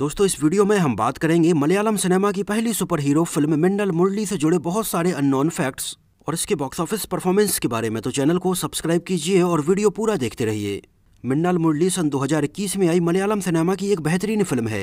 दोस्तों इस वीडियो में हम बात करेंगे मलयालम सिनेमा की पहली super hero film Minnal Murali से जुड़े बहुत सारे अननोन फैक्ट्स और इसके बॉक्स ऑफिस परफॉर्मेंस के बारे में तो चैनल को सब्सक्राइब कीजिए और वीडियो पूरा देखते रहिए मिंडल मुरली सन 2021 में आई मलयालम सिनेमा की एक बेहतरीन फिल्म है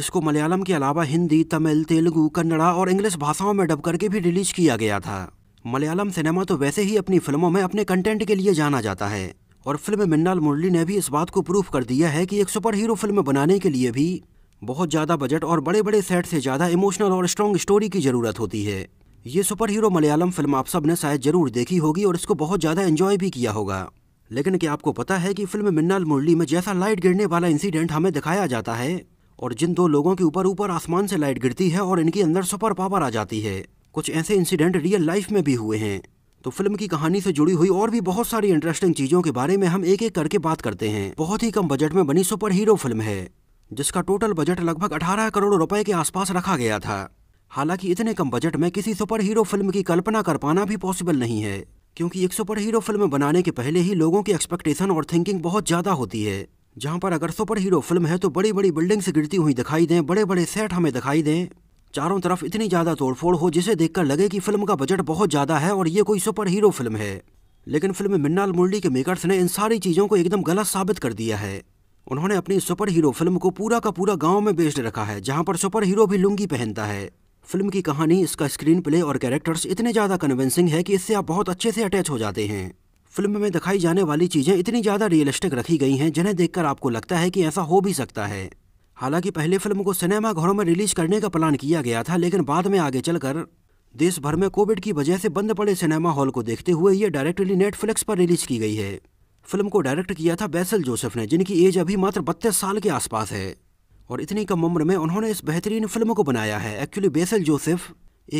जिसको मलयालम के अलावा हिंदी तमिल तेलुगु कन्नड़ा और इंग्लिश भाषाओं में डब करके भी रिलीज किया गया था मलयालम सिनेमा तो वैसे ही अपनी फिल्मों में अपने कंटेंट के लिए जाना जाता है और फिल्म मिन्नाल मुरली ने भी इस बात को प्रूफ कर दिया है कि एक सुपर हीरो फिल्म बनाने के लिए भी बहुत ज़्यादा बजट और बड़े बड़े सेट से ज़्यादा इमोशनल और स्ट्रॉन्ग स्टोरी की ज़रूरत होती है ये सुपर हीरो मलयालम फिल्म आप सब ने शायद जरूर देखी होगी और इसको बहुत ज़्यादा एंजॉय भी किया होगा लेकिन क्या आपको पता है कि फिल्म मिन्नाल मुरली में जैसा लाइट गिरने वाला इंसिडेंट हमें दिखाया जाता है और जिन दो लोगों के ऊपर ऊपर आसमान से लाइट गिरती है और इनके अंदर सुपर पावर आ जाती है कुछ ऐसे इंसिडेंट रियल लाइफ में भी हुए हैं तो फिल्म की कहानी से जुड़ी हुई और भी बहुत सारी इंटरेस्टिंग चीजों के बारे में हम एक एक करके बात करते हैं बहुत ही कम बजट में बनी सुपर हीरो फिल्म है जिसका टोटल बजट लगभग 18 करोड़ रुपए के आसपास रखा गया था हालांकि इतने कम बजट में किसी सुपर हीरो फिल्म की कल्पना कर पाना भी पॉसिबल नहीं है क्योंकि एक सुपर हीरो फिल्म बनाने के पहले ही लोगों की एक्सपेक्टेशन और थिंकिंग बहुत ज़्यादा होती है जहाँ पर अगर सुपर हीरो फिल्म है तो बड़ी बड़ी बिल्डिंग्स गिरती हुई दिखाई दें बड़े बड़े सेट हमें दिखाई दें चारों तरफ इतनी ज़्यादा तोड़फोड़ हो जिसे देखकर लगे कि फिल्म का बजट बहुत ज़्यादा है और ये कोई सुपर हीरो फिल्म है लेकिन फिल्म मिन्नाल मुरली के मेकर्स ने इन सारी चीज़ों को एकदम गलत साबित कर दिया है उन्होंने अपनी सुपर हीरो फिल्म को पूरा का पूरा गांव में बेच रखा है जहां पर सुपर हीरो भी लुंगी पहनता है फिल्म की कहानी इसका स्क्रीन प्ले और कैरेक्टर्स इतने ज़्यादा कन्विंसिंग है कि इससे आप बहुत अच्छे से अटैच हो जाते हैं फिल्म में दिखाई जाने वाली चीज़ें इतनी ज़्यादा रियलिस्टिक रखी गई हैं जिन्हें देखकर आपको लगता है कि ऐसा हो भी सकता है हालांकि पहले फिल्म को सिनेमा घरों में रिलीज करने का प्लान किया गया था लेकिन बाद में आगे चलकर देश भर में कोविड की वजह से बंद पड़े सिनेमा हॉल को देखते हुए ये डायरेक्टली नेटफ्लिक्स पर रिलीज की गई है फिल्म को डायरेक्ट किया था बैसल जोसेफ ने जिनकी एज अभी मात्र बत्तीस साल के आसपास है और इतनी कम उम्र में उन्होंने इस बेहतरीन फिल्म को बनाया है एक्चुअली बेसल जोसेफ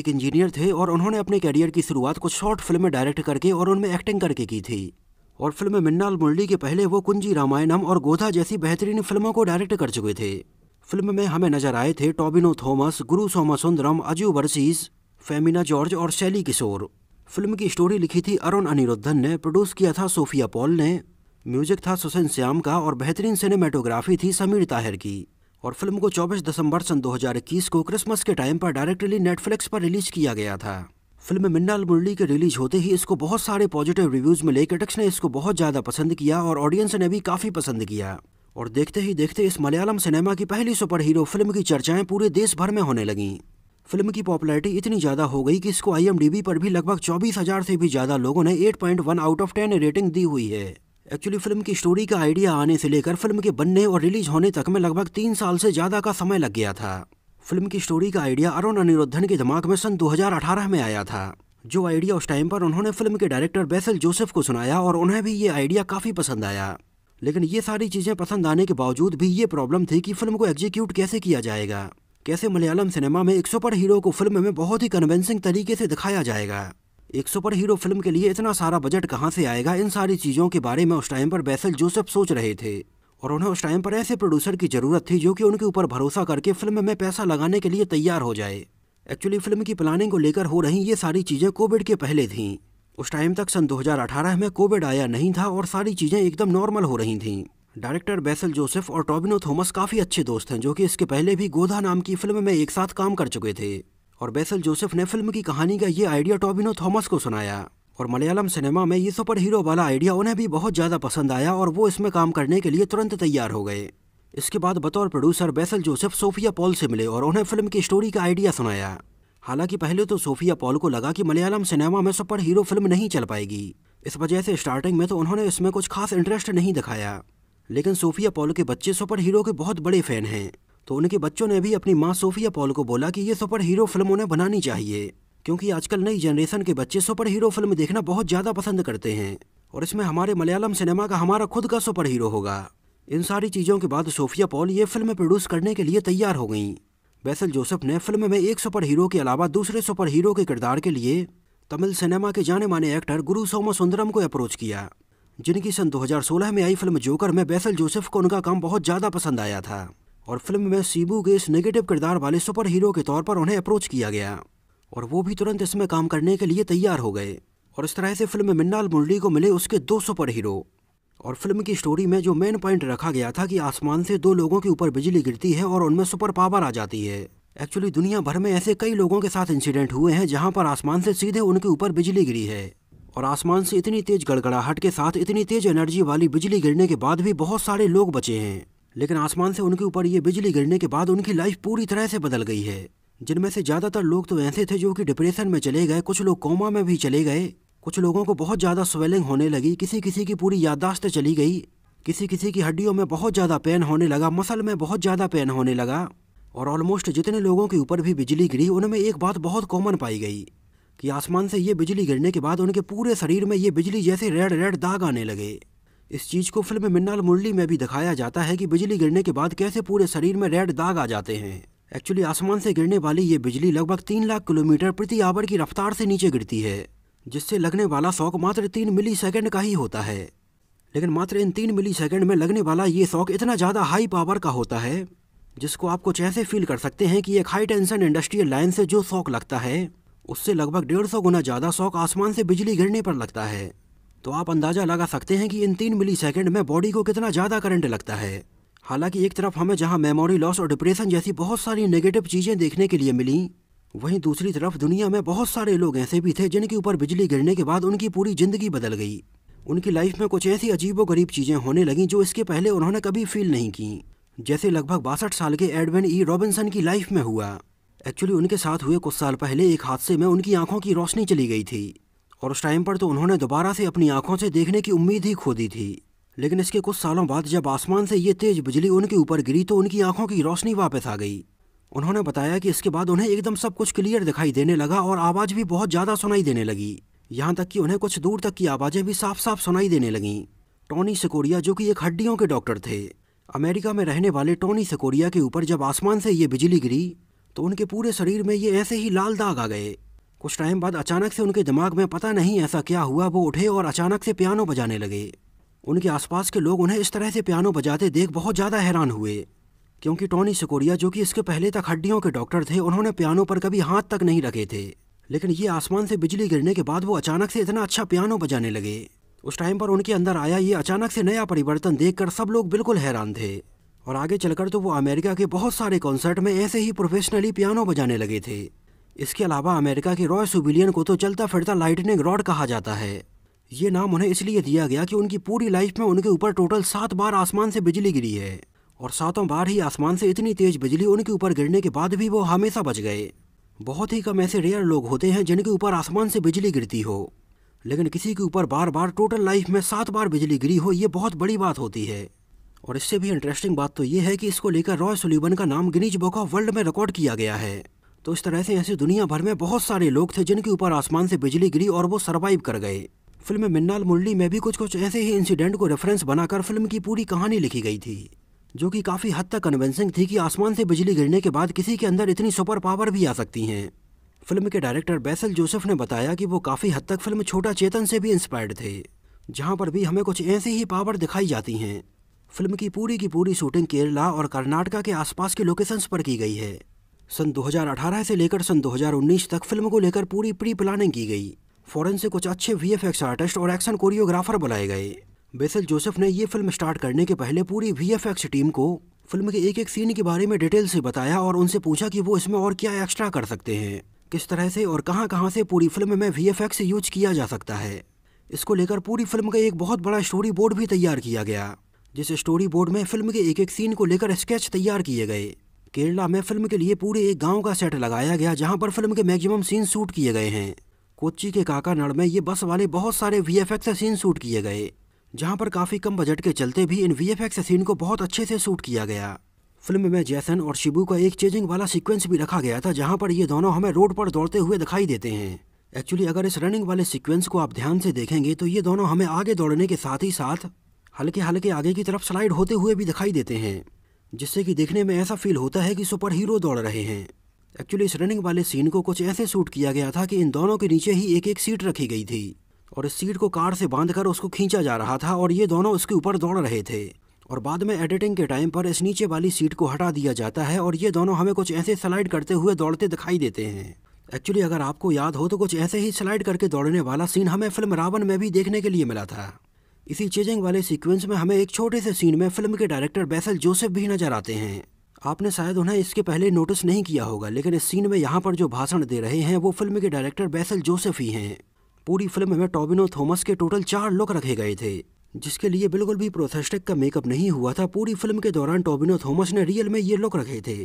एक इंजीनियर थे और उन्होंने अपने कैरियर की शुरुआत कुछ शॉर्ट फिल्में डायरेक्ट करके और उनमें एक्टिंग करके की थी और फिल्म मिन्नाल मुरली के पहले वो कुंजी रामायणम और गोधा जैसी बेहतरीन फिल्मों को डायरेक्ट कर चुके थे फिल्म में हमें नजर आए थे टॉबिनो थॉमस गुरु सोमा सुंदरम अजू वर्सीज फेमिना जॉर्ज और शैली किशोर फिल्म की स्टोरी लिखी थी अरुण अनिरुद्धन ने प्रोड्यूस किया था सोफिया पॉल ने म्यूजिक था सुसैन श्याम का और बेहतरीन सिनेमेटोग्राफी थी समीर ताहिर की और फिल्म को 24 दिसंबर सन 2021 को क्रिसमस के टाइम पर डायरेक्टली नेटफ्लिक्स पर रिलीज किया गया था फिल्म मिन्नाल मुरली के रिलीज होते ही इसको बहुत सारे पॉजिटिव रिव्यूज मिले क्रिटिक्स ने इसको बहुत ज़्यादा पसंद किया और ऑडियंस ने भी काफ़ी पसंद किया और देखते ही देखते इस मलयालम सिनेमा की पहली सुपर हीरो फिल्म की चर्चाएं पूरे देश भर में होने लगीं फिल्म की पॉपुलैरिटी इतनी ज़्यादा हो गई कि इसको आई पर भी लगभग चौबीस हज़ार से भी ज़्यादा लोगों ने 8.1 आउट ऑफ 10 रेटिंग दी हुई है एक्चुअली फिल्म की स्टोरी का आइडिया आने से लेकर फिल्म के बनने और रिलीज होने तक में लगभग तीन साल से ज़्यादा का समय लग गया था फिल्म की स्टोरी का आइडिया अरुण अनिरुद्धन के दिमाग में सन दो में आया था जो आइडिया उस टाइम पर उन्होंने फिल्म के डायरेक्टर बैसल जोसेफ को सुनाया और उन्हें भी ये आइडिया काफ़ी पसंद आया लेकिन ये सारी चीज़ें पसंद आने के बावजूद भी ये प्रॉब्लम थी कि फिल्म को एग्जीक्यूट कैसे किया जाएगा कैसे मलयालम सिनेमा में एक सुपर हीरो को फिल्म में बहुत ही कन्वेंसिंग तरीके से दिखाया जाएगा एक सुपर हीरो फिल्म के लिए इतना सारा बजट कहाँ से आएगा इन सारी चीज़ों के बारे में उस टाइम पर बैसल जोसेफ सोच रहे थे और उन्हें उस टाइम पर ऐसे प्रोड्यूसर की ज़रूरत थी जो कि उनके ऊपर भरोसा करके फिल्म में पैसा लगाने के लिए तैयार हो जाए एक्चुअली फिल्म की प्लानिंग को लेकर हो रही ये सारी चीज़ें कोविड के पहले थीं उस टाइम तक सन 2018 में कोविड आया नहीं था और सारी चीज़ें एकदम नॉर्मल हो रही थीं डायरेक्टर बैसल जोसेफ और टॉबिनो थॉमस काफ़ी अच्छे दोस्त हैं जो कि इसके पहले भी गोधा नाम की फिल्म में एक साथ काम कर चुके थे और बैसल जोसेफ ने फिल्म की कहानी का ये आइडिया टॉबिनो थॉमस को सुनाया और मलयालम सिनेमा में ये सुपर हीरो वाला आइडिया उन्हें भी बहुत ज़्यादा पसंद आया और वो इसमें काम करने के लिए तुरंत तैयार हो गए इसके बाद बतौर प्रोड्यूसर बैसल जोसेफ सोफिया पॉल से मिले और उन्हें फिल्म की स्टोरी का आइडिया सुनाया हालांकि पहले तो सोफिया पॉल को लगा कि मलयालम सिनेमा में सुपर हीरो फिल्म नहीं चल पाएगी इस वजह से स्टार्टिंग में तो उन्होंने इसमें कुछ खास इंटरेस्ट नहीं दिखाया लेकिन सोफिया पॉलो के बच्चे सुपर हीरो के बहुत बड़े फैन हैं तो उनके बच्चों ने भी अपनी माँ सोफिया पॉल को बोला कि ये सुपर हीरो फिल्म उन्हें बनानी चाहिए क्योंकि आजकल नई जनरेशन के बच्चे सुपर हीरो फिल्म देखना बहुत ज़्यादा पसंद करते हैं और इसमें हमारे मलयालम सिनेमा का हमारा खुद का सुपर हीरो होगा इन सारी चीज़ों के बाद सोफिया पॉल ये फिल्म प्रोड्यूस करने के लिए तैयार हो गई बैसल जोसेफ ने फिल्म में एक सुपर हीरो के अलावा दूसरे सुपर हीरो के किरदार के लिए तमिल सिनेमा के जाने माने एक्टर गुरु सोमा सुंदरम को अप्रोच किया जिनकी सन 2016 में आई फिल्म जोकर में बैसल जोसेफ को उनका काम बहुत ज़्यादा पसंद आया था और फिल्म में सीबू के इस नेगेटिव किरदार वाले सुपर हीरो के तौर पर उन्हें अप्रोच किया गया और वो भी तुरंत इसमें काम करने के लिए तैयार हो गए और इस तरह से फिल्म में मिन्नाल मुरली को मिले उसके दो सुपर हीरो और फिल्म की स्टोरी में जो मेन पॉइंट रखा गया था कि आसमान से दो लोगों के ऊपर बिजली गिरती है और उनमें सुपर पावर आ जाती है एक्चुअली दुनिया भर में ऐसे कई लोगों के साथ इंसिडेंट हुए हैं जहां पर आसमान से सीधे उनके ऊपर बिजली गिरी है और आसमान से इतनी तेज गड़गड़ाहट के साथ इतनी तेज एनर्जी वाली बिजली गिरने के बाद भी बहुत सारे लोग बचे हैं लेकिन आसमान से उनके ऊपर ये बिजली गिरने के बाद उनकी लाइफ पूरी तरह से बदल गई है जिनमें से ज़्यादातर लोग तो ऐसे थे जो कि डिप्रेशन में चले गए कुछ लोग कोमा में भी चले गए कुछ लोगों को बहुत ज़्यादा स्वेलिंग होने लगी किसी किसी की पूरी याददाश्त चली गई किसी किसी की हड्डियों में बहुत ज़्यादा पेन होने लगा मसल में बहुत ज़्यादा पेन होने लगा और ऑलमोस्ट जितने लोगों के ऊपर भी बिजली गिरी उनमें एक बात बहुत कॉमन पाई गई कि आसमान से ये बिजली गिरने के बाद उनके पूरे शरीर में ये बिजली जैसे रेड रेड दाग आने लगे इस चीज़ को फिल्म मिन्नाल मुरली में भी दिखाया जाता है कि बिजली गिरने के बाद कैसे पूरे शरीर में रेड दाग आ जाते हैं एक्चुअली आसमान से गिरने वाली ये बिजली लगभग तीन लाख किलोमीटर प्रति आवर की रफ्तार से नीचे गिरती है जिससे लगने वाला शौक मात्र तीन मिली सेकेंड का ही होता है लेकिन मात्र इन तीन मिली सेकेंड में लगने वाला ये शौक इतना ज़्यादा हाई पावर का होता है जिसको आप कुछ ऐसे फील कर सकते हैं कि एक हाई टेंशन इंडस्ट्रियल लाइन से जो शौक लगता है उससे लगभग डेढ़ सौ गुना ज़्यादा शौक आसमान से बिजली गिरने पर लगता है तो आप अंदाज़ा लगा सकते हैं कि इन तीन मिली सेकेंड में बॉडी को कितना ज़्यादा करंट लगता है हालांकि एक तरफ हमें जहां मेमोरी लॉस और डिप्रेशन जैसी बहुत सारी नेगेटिव चीज़ें देखने के लिए मिली वहीं दूसरी तरफ दुनिया में बहुत सारे लोग ऐसे भी थे जिनके ऊपर बिजली गिरने के बाद उनकी पूरी ज़िंदगी बदल गई उनकी लाइफ में कुछ ऐसी अजीबो गरीब चीज़ें होने लगीं जो इसके पहले उन्होंने कभी फील नहीं की जैसे लगभग बासठ साल के एडविन ई रॉबिन्सन की लाइफ में हुआ एक्चुअली उनके साथ हुए कुछ साल पहले एक हादसे में उनकी आंखों की रोशनी चली गई थी और उस टाइम पर तो उन्होंने दोबारा से अपनी आंखों से देखने की उम्मीद ही खो दी थी लेकिन इसके कुछ सालों बाद जब आसमान से ये तेज बिजली उनके ऊपर गिरी तो उनकी आंखों की रोशनी वापस आ गई उन्होंने बताया कि इसके बाद उन्हें एकदम सब कुछ क्लियर दिखाई देने लगा और आवाज़ भी बहुत ज़्यादा सुनाई देने लगी यहाँ तक कि उन्हें कुछ दूर तक की आवाज़ें भी साफ साफ सुनाई देने लगीं टोनी सिकोरिया जो कि एक हड्डियों के डॉक्टर थे अमेरिका में रहने वाले टोनी सिकोरिया के ऊपर जब आसमान से ये बिजली गिरी तो उनके पूरे शरीर में ये ऐसे ही लाल दाग आ गए कुछ टाइम बाद अचानक से उनके दिमाग में पता नहीं ऐसा क्या हुआ वो उठे और अचानक से पियानो बजाने लगे उनके आसपास के लोग उन्हें इस तरह से पियानो बजाते देख बहुत ज़्यादा हैरान हुए क्योंकि टॉनी सिकोरिया जो कि इसके पहले तक हड्डियों के डॉक्टर थे उन्होंने पियानो पर कभी हाथ तक नहीं रखे थे लेकिन ये आसमान से बिजली गिरने के बाद वो अचानक से इतना अच्छा पियानो बजाने लगे उस टाइम पर उनके अंदर आया ये अचानक से नया परिवर्तन देखकर सब लोग बिल्कुल हैरान थे और आगे चलकर तो वो अमेरिका के बहुत सारे कॉन्सर्ट में ऐसे ही प्रोफेशनली पियानो बजाने लगे थे इसके अलावा अमेरिका के रॉय सुबिलियन को तो चलता फिरता लाइटनिंग रॉड कहा जाता है ये नाम उन्हें इसलिए दिया गया कि उनकी पूरी लाइफ में उनके ऊपर टोटल सात बार आसमान से बिजली गिरी है और सातों बार ही आसमान से इतनी तेज बिजली उनके ऊपर गिरने के बाद भी वो हमेशा बच गए बहुत ही कम ऐसे रेयर लोग होते हैं जिनके ऊपर आसमान से बिजली गिरती हो लेकिन किसी के ऊपर बार बार टोटल लाइफ में सात बार बिजली गिरी हो ये बहुत बड़ी बात होती है और इससे भी इंटरेस्टिंग बात तो ये है कि इसको लेकर रॉय सुलीबन का नाम गिनीज बुक ऑफ वर्ल्ड में रिकॉर्ड किया गया है तो इस तरह से ऐसे दुनिया भर में बहुत सारे लोग थे जिनके ऊपर आसमान से बिजली गिरी और वो सर्वाइव कर गए फिल्म मिन्नाल मुरली में भी कुछ कुछ ऐसे ही इंसिडेंट को रेफरेंस बनाकर फिल्म की पूरी कहानी लिखी गई थी जो कि काफ़ी हद तक कन्वेंसिंग थी कि आसमान से बिजली गिरने के बाद किसी के अंदर इतनी सुपर पावर भी आ सकती हैं फिल्म के डायरेक्टर बैसल जोसेफ ने बताया कि वो काफ़ी हद तक फिल्म छोटा चेतन से भी इंस्पायर्ड थे जहाँ पर भी हमें कुछ ऐसी ही पावर दिखाई जाती हैं फिल्म की पूरी की पूरी शूटिंग केरला और कर्नाटका के आसपास के लोकेशंस पर की गई है सन 2018 से लेकर सन 2019 तक फिल्म को लेकर पूरी प्री प्लानिंग की गई फॉरन से कुछ अच्छे वी आर्टिस्ट और एक्शन कोरियोग्राफर बुलाए गए बेसल जोसेफ ने ये फिल्म स्टार्ट करने के पहले पूरी वी टीम को फिल्म के एक एक सीन के बारे में डिटेल से बताया और उनसे पूछा कि वो इसमें और क्या एक्स्ट्रा कर सकते हैं किस तरह से और कहाँ कहाँ से पूरी फिल्म में वी यूज किया जा सकता है इसको लेकर पूरी फिल्म का एक बहुत बड़ा स्टोरी बोर्ड भी तैयार किया गया जिस स्टोरी बोर्ड में फिल्म के एक एक सीन को लेकर स्केच तैयार किए गए केरला में फिल्म के लिए पूरे एक गांव का सेट लगाया गया जहां पर फिल्म के मैक्सिमम सीन शूट किए गए हैं कोच्ची के काकानाड़ में ये बस वाले बहुत सारे वी एफ सीन शूट किए गए जहां पर काफ़ी कम बजट के चलते भी इन वी एफ सीन को बहुत अच्छे से शूट किया गया फिल्म में जैसन और शिबू का एक चेजिंग वाला सीक्वेंस भी रखा गया था जहाँ पर ये दोनों हमें रोड पर दौड़ते हुए दिखाई देते हैं एक्चुअली अगर इस रनिंग वाले सीक्वेंस को आप ध्यान से देखेंगे तो ये दोनों हमें आगे दौड़ने के साथ ही साथ हल्के हल्के आगे की तरफ स्लाइड होते हुए भी दिखाई देते हैं जिससे कि देखने में ऐसा फील होता है कि सुपर हीरो दौड़ रहे हैं एक्चुअली इस रनिंग वाले सीन को कुछ ऐसे शूट किया गया था कि इन दोनों के नीचे ही एक एक सीट रखी गई थी और इस सीट को कार से बांधकर उसको खींचा जा रहा था और ये दोनों उसके ऊपर दौड़ रहे थे और बाद में एडिटिंग के टाइम पर इस नीचे वाली सीट को हटा दिया जाता है और ये दोनों हमें कुछ ऐसे स्लाइड करते हुए दौड़ते दिखाई देते हैं एक्चुअली अगर आपको याद हो तो कुछ ऐसे ही स्लाइड करके दौड़ने वाला सीन हमें फिल्म रावण में भी देखने के लिए मिला था इसी चेजिंग वाले सीक्वेंस में हमें एक छोटे से सीन में फिल्म के डायरेक्टर बैसल जोसेफ भी नजर आते हैं आपने शायद उन्हें इसके पहले नोटिस नहीं किया होगा लेकिन इस सीन में यहाँ पर जो भाषण दे रहे हैं वो फिल्म के डायरेक्टर बैसल जोसेफ ही हैं पूरी फिल्म में टॉबिनो थॉमस के टोटल चार लुक रखे गए थे जिसके लिए बिल्कुल भी प्रोथेस्टिक का मेकअप नहीं हुआ था पूरी फिल्म के दौरान टॉबिनो थॉमस ने रियल में ये लुक रखे थे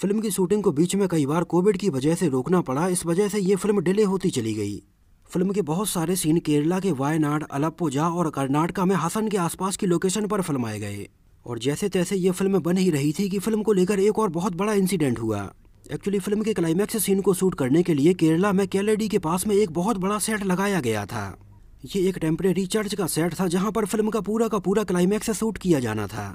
फिल्म की शूटिंग को बीच में कई बार कोविड की वजह से रोकना पड़ा इस वजह से ये फिल्म डिले होती चली गई फिल्म के बहुत सारे सीन केरला के वायनाड अलापोजा और कर्नाटका में हसन के आसपास की लोकेशन पर फिल्माए गए और जैसे तैसे ये फिल्म बन ही रही थी कि फिल्म को लेकर एक और बहुत बड़ा इंसिडेंट हुआ एक्चुअली फिल्म के क्लाइमैक्स सीन को शूट करने के लिए केरला में कैलेडी के पास में एक बहुत बड़ा सेट लगाया गया था ये एक टेम्परेरी चर्च का सेट था जहाँ पर फिल्म का पूरा का पूरा क्लाइमैक्स शूट किया जाना था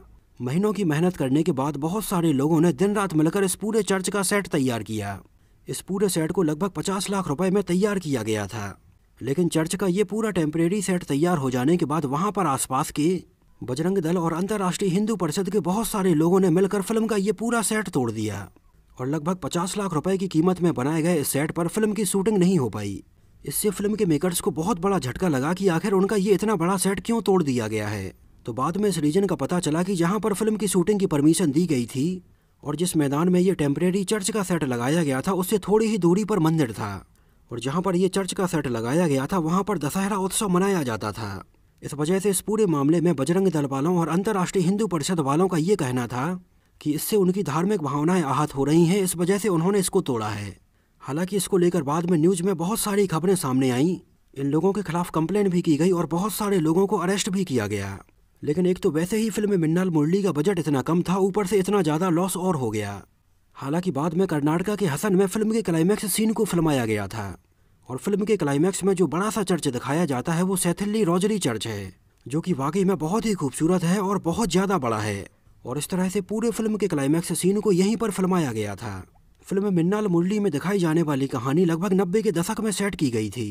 महीनों की मेहनत करने के बाद बहुत सारे लोगों ने दिन रात मिलकर इस पूरे चर्च का सेट तैयार किया इस पूरे सेट को लगभग पचास लाख रुपए में तैयार किया गया था लेकिन चर्च का ये पूरा टेम्परेरी सेट तैयार हो जाने के बाद वहाँ पर आसपास के बजरंग दल और अंतर्राष्ट्रीय हिंदू परिषद के बहुत सारे लोगों ने मिलकर फिल्म का ये पूरा सेट तोड़ दिया और लगभग 50 लाख रुपए की कीमत में बनाए गए इस सेट पर फिल्म की शूटिंग नहीं हो पाई इससे फिल्म के मेकर्स को बहुत बड़ा झटका लगा कि आखिर उनका ये इतना बड़ा सेट क्यों तोड़ दिया गया है तो बाद में इस रीजन का पता चला कि जहाँ पर फिल्म की शूटिंग की परमिशन दी गई थी और जिस मैदान में ये टेम्परेरी चर्च का सेट लगाया गया था उससे थोड़ी ही दूरी पर मंदिर था और जहाँ पर यह चर्च का सेट लगाया गया था वहाँ पर दशहरा उत्सव मनाया जाता था इस वजह से इस पूरे मामले में बजरंग दल वालों और अंतर्राष्ट्रीय हिंदू परिषद वालों का ये कहना था कि इससे उनकी धार्मिक भावनाएं आहत हो रही हैं इस वजह से उन्होंने इसको तोड़ा है हालांकि इसको लेकर बाद में न्यूज में बहुत सारी खबरें सामने आईं इन लोगों के खिलाफ कंप्लेन भी की गई और बहुत सारे लोगों को अरेस्ट भी किया गया लेकिन एक तो वैसे ही फिल्म मिन्नाल मुरली का बजट इतना कम था ऊपर से इतना ज़्यादा लॉस और हो गया हालांकि बाद में कर्नाटका के हसन में फिल्म के क्लाइमैक्स सीन को फिल्माया गया था और फिल्म के क्लाइमैक्स में जो बड़ा सा चर्च दिखाया जाता है वो सैथिल्ली रोजरी चर्च है जो कि वाकई में बहुत ही खूबसूरत है और बहुत ज़्यादा बड़ा है और इस तरह से पूरे फिल्म के क्लाइमैक्स सीन को यहीं पर फिल्माया गया था फिल्म मिन्नाल मुरली में दिखाई जाने वाली कहानी लगभग नब्बे के दशक में सेट की गई थी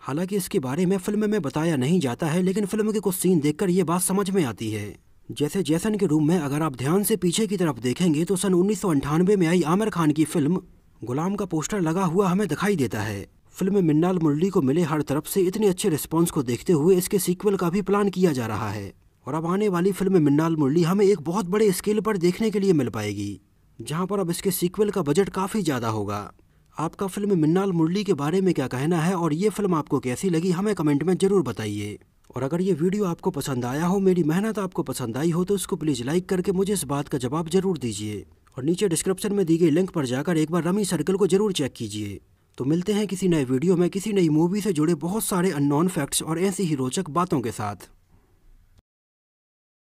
हालांकि इसके बारे में फिल्म में बताया नहीं जाता है लेकिन फिल्म के कुछ सीन देखकर ये बात समझ में आती है जैसे जैसन के रूम में अगर आप ध्यान से पीछे की तरफ देखेंगे तो सन उन्नीस में आई आमिर खान की फिल्म गुलाम का पोस्टर लगा हुआ हमें दिखाई देता है फिल्म मिन्नाल मुरली को मिले हर तरफ से इतने अच्छे रिस्पॉन्स को देखते हुए इसके सीक्वल का भी प्लान किया जा रहा है और अब आने वाली फिल्म मिन्नाल मुरली हमें एक बहुत बड़े स्केल पर देखने के लिए मिल पाएगी जहाँ पर अब इसके सीक्वल का बजट काफ़ी ज़्यादा होगा आपका फिल्म मिन्नाल मुरली के बारे में क्या कहना है और ये फिल्म आपको कैसी लगी हमें कमेंट में ज़रूर बताइए और अगर ये वीडियो आपको पसंद आया हो मेरी मेहनत आपको पसंद आई हो तो उसको प्लीज़ लाइक करके मुझे इस बात का जवाब जरूर दीजिए और नीचे डिस्क्रिप्शन में दी गई लिंक पर जाकर एक बार रमी सर्कल को जरूर चेक कीजिए तो मिलते हैं किसी नए वीडियो में किसी नई मूवी से जुड़े बहुत सारे अननोन फैक्ट्स और ऐसी ही रोचक बातों के साथ